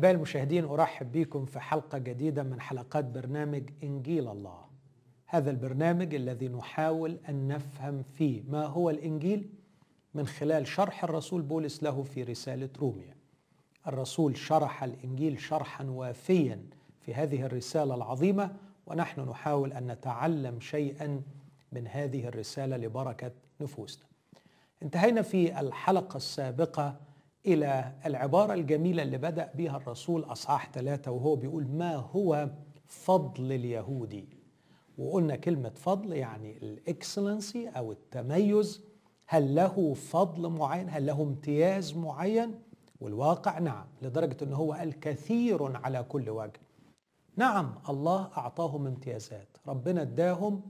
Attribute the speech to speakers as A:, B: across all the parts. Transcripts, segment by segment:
A: أحبائي المشاهدين أرحب بكم في حلقة جديدة من حلقات برنامج إنجيل الله هذا البرنامج الذي نحاول أن نفهم فيه ما هو الإنجيل من خلال شرح الرسول بولس له في رسالة روميا الرسول شرح الإنجيل شرحا وافيا في هذه الرسالة العظيمة ونحن نحاول أن نتعلم شيئا من هذه الرسالة لبركة نفوسنا انتهينا في الحلقة السابقة إلى العبارة الجميلة اللي بدأ بها الرسول أصحاح ثلاثة وهو بيقول ما هو فضل اليهودي وقلنا كلمة فضل يعني الإكسلنسي أو التميز هل له فضل معين هل له امتياز معين والواقع نعم لدرجة أنه هو قال كثير على كل وجه نعم الله أعطاهم امتيازات ربنا اداهم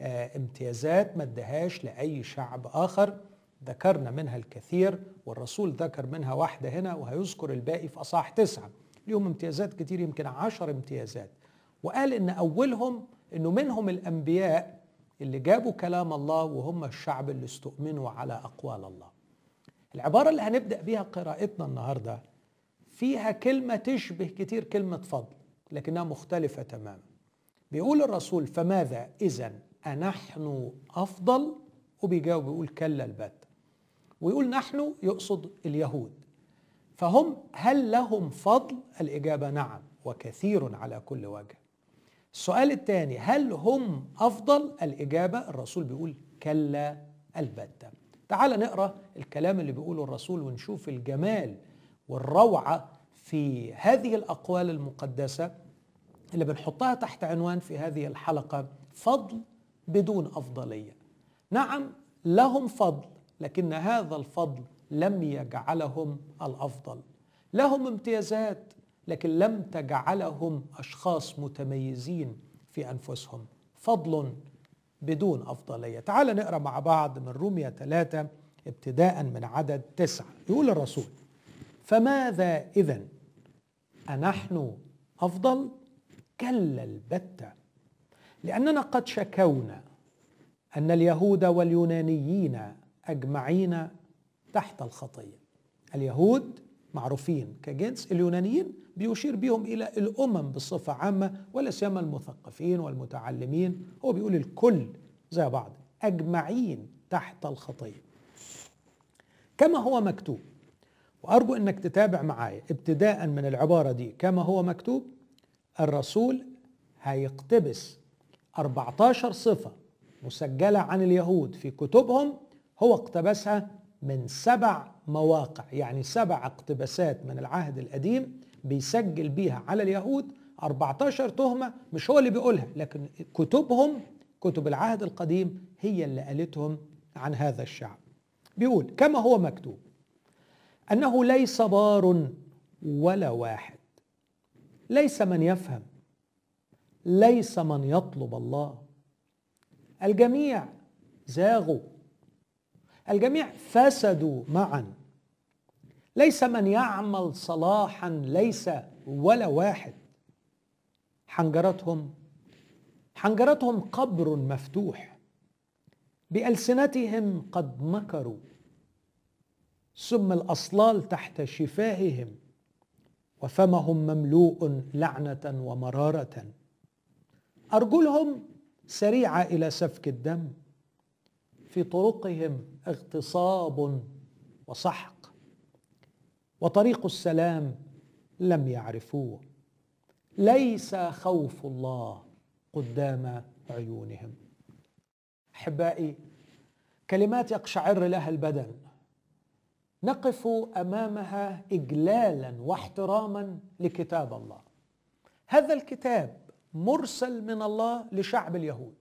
A: آه، امتيازات ما ادهاش لأي شعب آخر ذكرنا منها الكثير والرسول ذكر منها واحدة هنا وهيذكر الباقي في أصح تسعة ليهم امتيازات كتير يمكن عشر امتيازات وقال إن أولهم إنه منهم الأنبياء اللي جابوا كلام الله وهم الشعب اللي استؤمنوا على أقوال الله العبارة اللي هنبدأ بيها قراءتنا النهاردة فيها كلمة تشبه كتير كلمة فضل لكنها مختلفة تماما بيقول الرسول فماذا إذا أنحن أفضل وبيجاوب بيقول كلا البت ويقول نحن يقصد اليهود فهم هل لهم فضل الاجابه نعم وكثير على كل وجه السؤال الثاني هل هم افضل الاجابه الرسول بيقول كلا البته تعال نقرا الكلام اللي بيقوله الرسول ونشوف الجمال والروعه في هذه الاقوال المقدسه اللي بنحطها تحت عنوان في هذه الحلقه فضل بدون افضليه نعم لهم فضل لكن هذا الفضل لم يجعلهم الافضل لهم امتيازات لكن لم تجعلهم اشخاص متميزين في انفسهم فضل بدون افضليه تعال نقرا مع بعض من روميا ثلاثه ابتداء من عدد تسعه يقول الرسول فماذا اذا انحن افضل كلا البته لاننا قد شكونا ان اليهود واليونانيين اجمعين تحت الخطيه اليهود معروفين كجنس اليونانيين بيشير بهم الى الامم بصفه عامه ولا سيما المثقفين والمتعلمين هو بيقول الكل زي بعض اجمعين تحت الخطيه كما هو مكتوب وارجو انك تتابع معايا ابتداء من العباره دي كما هو مكتوب الرسول هيقتبس 14 صفه مسجله عن اليهود في كتبهم هو اقتبسها من سبع مواقع يعني سبع اقتباسات من العهد القديم بيسجل بيها على اليهود 14 تهمة مش هو اللي بيقولها لكن كتبهم كتب العهد القديم هي اللي قالتهم عن هذا الشعب بيقول كما هو مكتوب أنه ليس بار ولا واحد ليس من يفهم ليس من يطلب الله الجميع زاغوا الجميع فسدوا معا ليس من يعمل صلاحا ليس ولا واحد حنجرتهم حنجرتهم قبر مفتوح بألسنتهم قد مكروا ثم الأصلال تحت شفاههم وفمهم مملوء لعنة ومرارة أرجلهم سريعة إلى سفك الدم في طرقهم اغتصاب وسحق وطريق السلام لم يعرفوه ليس خوف الله قدام عيونهم احبائي كلمات يقشعر لها البدن نقف امامها اجلالا واحتراما لكتاب الله هذا الكتاب مرسل من الله لشعب اليهود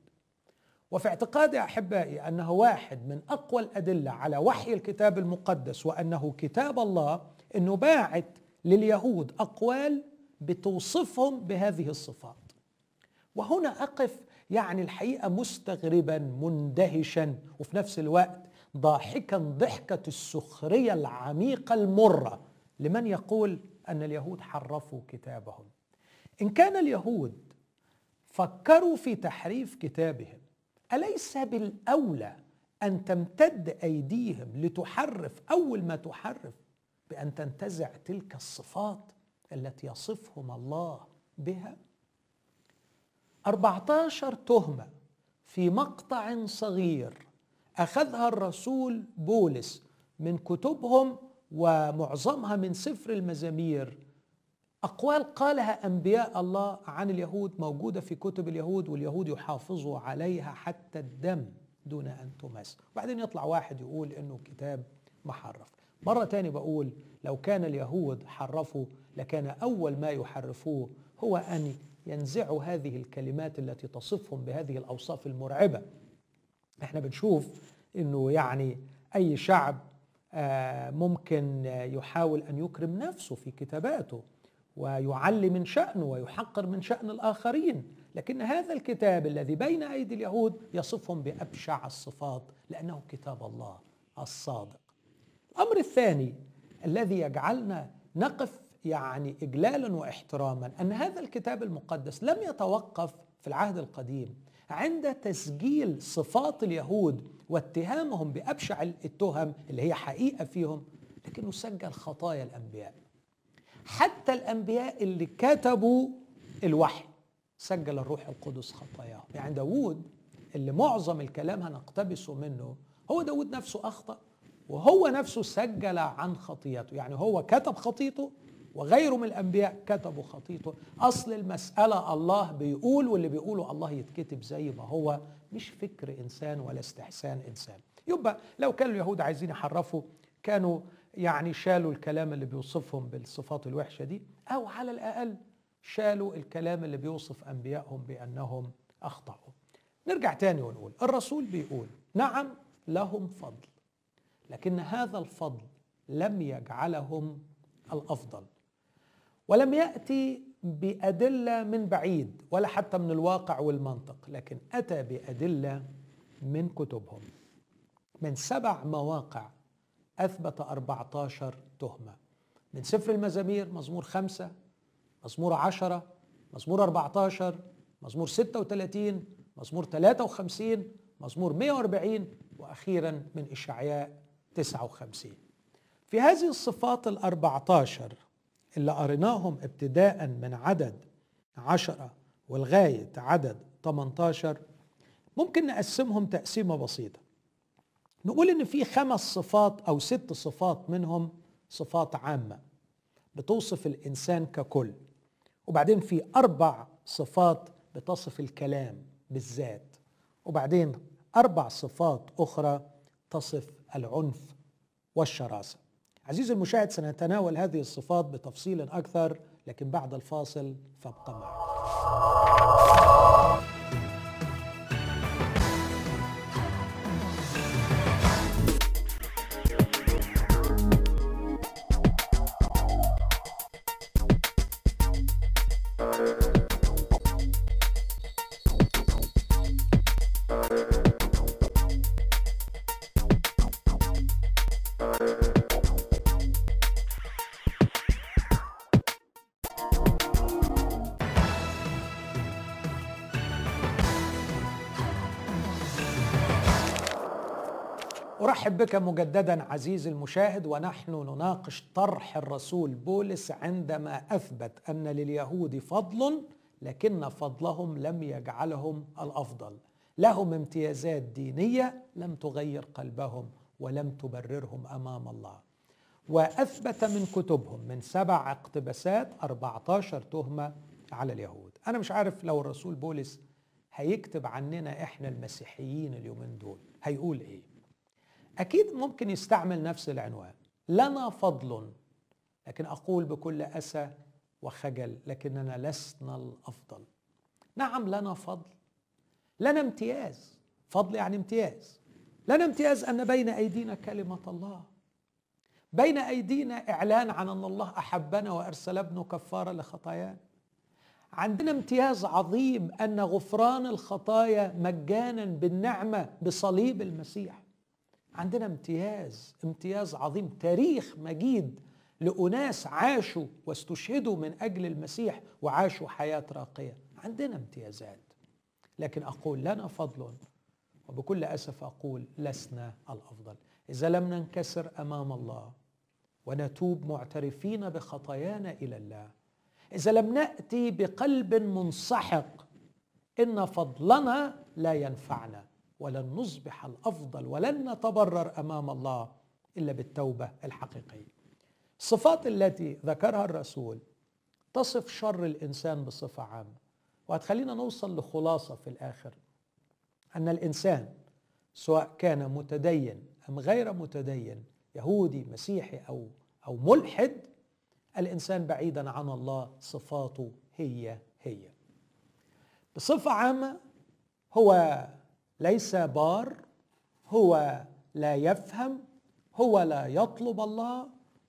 A: وفي اعتقادي احبائي انه واحد من اقوى الادله على وحي الكتاب المقدس وانه كتاب الله انه باعت لليهود اقوال بتوصفهم بهذه الصفات. وهنا اقف يعني الحقيقه مستغربا مندهشا وفي نفس الوقت ضاحكا ضحكه السخريه العميقه المره لمن يقول ان اليهود حرفوا كتابهم. ان كان اليهود فكروا في تحريف كتابهم أليس بالأولى أن تمتد أيديهم لتحرف أول ما تحرف بأن تنتزع تلك الصفات التي يصفهم الله بها؟ 14 تهمة في مقطع صغير أخذها الرسول بولس من كتبهم ومعظمها من سفر المزامير أقوال قالها أنبياء الله عن اليهود موجودة في كتب اليهود واليهود يحافظوا عليها حتى الدم دون أن تمس وبعدين يطلع واحد يقول أنه كتاب محرف مرة تاني بقول لو كان اليهود حرفوا لكان أول ما يحرفوه هو أن ينزعوا هذه الكلمات التي تصفهم بهذه الأوصاف المرعبة احنا بنشوف أنه يعني أي شعب آه، ممكن يحاول أن يكرم نفسه في كتاباته ويعلي من شأنه ويحقر من شأن الآخرين لكن هذا الكتاب الذي بين أيدي اليهود يصفهم بأبشع الصفات لأنه كتاب الله الصادق الأمر الثاني الذي يجعلنا نقف يعني إجلالا واحتراما أن هذا الكتاب المقدس لم يتوقف في العهد القديم عند تسجيل صفات اليهود واتهامهم بأبشع التهم اللي هي حقيقة فيهم لكنه سجل خطايا الأنبياء حتى الأنبياء اللي كتبوا الوحي سجل الروح القدس خطاياهم يعني داود اللي معظم الكلام هنقتبسه منه هو داود نفسه أخطأ وهو نفسه سجل عن خطيته يعني هو كتب خطيته وغيره من الأنبياء كتبوا خطيته أصل المسألة الله بيقول واللي بيقوله الله يتكتب زي ما هو مش فكر إنسان ولا استحسان إنسان يبقى لو كان اليهود عايزين يحرفوا كانوا يعني شالوا الكلام اللي بيوصفهم بالصفات الوحشه دي او على الاقل شالوا الكلام اللي بيوصف انبيائهم بانهم اخطاوا نرجع تاني ونقول الرسول بيقول نعم لهم فضل لكن هذا الفضل لم يجعلهم الافضل ولم ياتي بادله من بعيد ولا حتى من الواقع والمنطق لكن اتى بادله من كتبهم من سبع مواقع أثبت 14 تهمة من سفر المزامير مزمور خمسة مزمور عشرة مزمور 14 مزمور 36 مزمور 53 مزمور 140 وأخيرا من إشعياء 59 في هذه الصفات ال 14 اللي قريناهم ابتداء من عدد عشرة ولغاية عدد 18 ممكن نقسمهم تقسيمة بسيطة نقول ان في خمس صفات او ست صفات منهم صفات عامه بتوصف الانسان ككل وبعدين في اربع صفات بتصف الكلام بالذات وبعدين اربع صفات اخرى تصف العنف والشراسه عزيزي المشاهد سنتناول هذه الصفات بتفصيل اكثر لكن بعد الفاصل فابقى معنا أرحب بك مجددا عزيزي المشاهد ونحن نناقش طرح الرسول بولس عندما أثبت أن لليهود فضل لكن فضلهم لم يجعلهم الأفضل لهم امتيازات دينية لم تغير قلبهم ولم تبررهم أمام الله وأثبت من كتبهم من سبع اقتباسات 14 تهمة على اليهود أنا مش عارف لو الرسول بولس هيكتب عننا إحنا المسيحيين اليومين دول هيقول إيه اكيد ممكن يستعمل نفس العنوان لنا فضل لكن اقول بكل اسى وخجل لكننا لسنا الافضل نعم لنا فضل لنا امتياز فضل يعني امتياز لنا امتياز ان بين ايدينا كلمه الله بين ايدينا اعلان عن ان الله احبنا وارسل ابنه كفاره لخطايانا عندنا امتياز عظيم ان غفران الخطايا مجانا بالنعمه بصليب المسيح عندنا امتياز امتياز عظيم تاريخ مجيد لأناس عاشوا واستشهدوا من أجل المسيح وعاشوا حياة راقية عندنا امتيازات لكن أقول لنا فضل وبكل أسف أقول لسنا الأفضل إذا لم ننكسر أمام الله ونتوب معترفين بخطايانا إلى الله إذا لم نأتي بقلب منسحق إن فضلنا لا ينفعنا ولن نصبح الافضل ولن نتبرر امام الله الا بالتوبه الحقيقيه. الصفات التي ذكرها الرسول تصف شر الانسان بصفه عامه وهتخلينا نوصل لخلاصه في الاخر ان الانسان سواء كان متدين ام غير متدين يهودي مسيحي او او ملحد الانسان بعيدا عن الله صفاته هي هي بصفه عامه هو ليس بار هو لا يفهم هو لا يطلب الله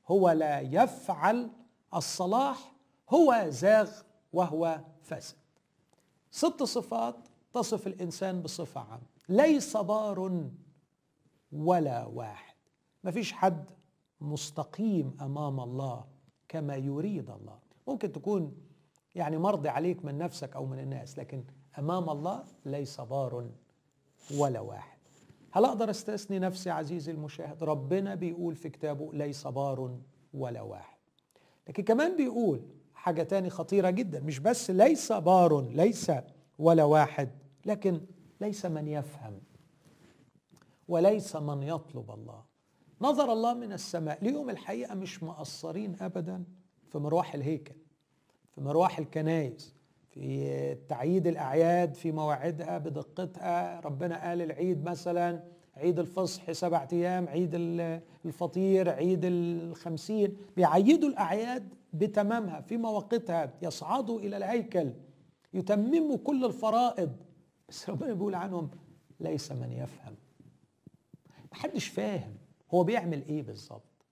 A: هو لا يفعل الصلاح هو زاغ وهو فاسد ست صفات تصف الانسان بصفه عامه ليس بار ولا واحد مفيش حد مستقيم امام الله كما يريد الله ممكن تكون يعني مرضي عليك من نفسك او من الناس لكن امام الله ليس بار ولا واحد هل اقدر استثني نفسي عزيزي المشاهد ربنا بيقول في كتابه ليس بار ولا واحد لكن كمان بيقول حاجه تاني خطيره جدا مش بس ليس بار ليس ولا واحد لكن ليس من يفهم وليس من يطلب الله نظر الله من السماء ليهم الحقيقه مش مقصرين ابدا في مروح الهيكل في مروح الكنايس في تعييد الاعياد في مواعيدها بدقتها ربنا قال العيد مثلا عيد الفصح سبعة ايام عيد الفطير عيد الخمسين بيعيدوا الاعياد بتمامها في مواقيتها يصعدوا الى الهيكل يتمموا كل الفرائض بس ربنا بيقول عنهم ليس من يفهم محدش فاهم هو بيعمل ايه بالظبط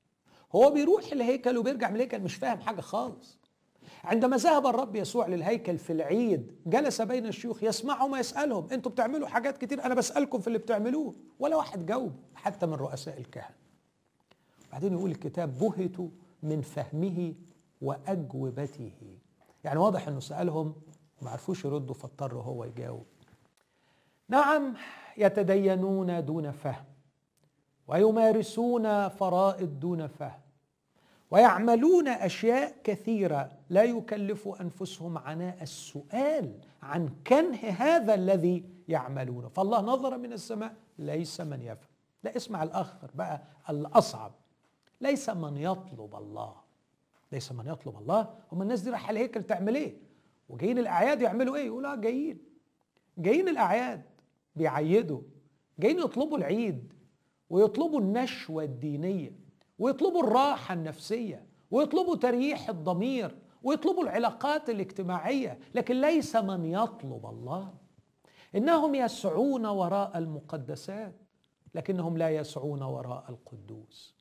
A: هو بيروح الهيكل وبيرجع من الهيكل مش فاهم حاجه خالص عندما ذهب الرب يسوع للهيكل في العيد جلس بين الشيوخ يسمعهم ويسألهم انتوا بتعملوا حاجات كتير انا بسألكم في اللي بتعملوه ولا واحد جاوب حتى من رؤساء الكهنة بعدين يقول الكتاب بهتوا من فهمه وأجوبته يعني واضح انه سألهم ما عرفوش يردوا فاضطر هو يجاوب نعم يتدينون دون فهم ويمارسون فرائض دون فهم ويعملون اشياء كثيره لا يكلفوا انفسهم عناء السؤال عن كنه هذا الذي يعملونه فالله نظر من السماء ليس من يفعل لا اسمع الاخر بقى الاصعب ليس من يطلب الله ليس من يطلب الله هم الناس دي رايحه الهيكل تعمل ايه وجايين الاعياد يعملوا ايه يقولوا آه، جايين جايين الاعياد بيعيدوا جايين يطلبوا العيد ويطلبوا النشوه الدينيه ويطلبوا الراحة النفسية ويطلبوا تريح الضمير ويطلبوا العلاقات الاجتماعية لكن ليس من يطلب الله إنهم يسعون وراء المقدسات لكنهم لا يسعون وراء القدوس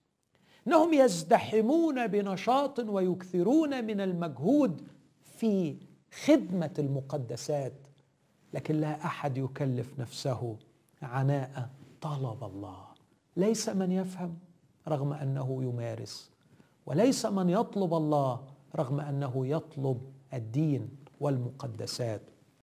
A: إنهم يزدحمون بنشاط ويكثرون من المجهود في خدمة المقدسات لكن لا أحد يكلف نفسه عناء طلب الله ليس من يفهم رغم انه يمارس وليس من يطلب الله رغم انه يطلب الدين والمقدسات